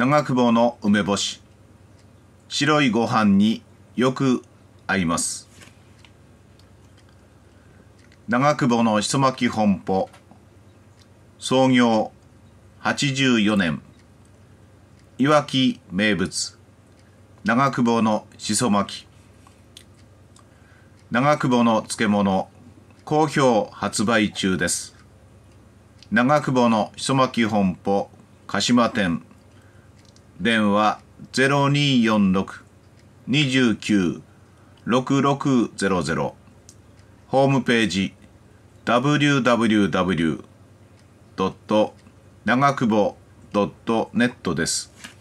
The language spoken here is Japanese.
長久保の梅干し白いご飯によく合います長久保のひそ巻き本舗創業84年いわき名物長久保のしそ巻き長久保の漬物好評発売中です長久保のひそ巻き本舗鹿島店電話0246-29-6600ホームページ www. 長久保 .net です。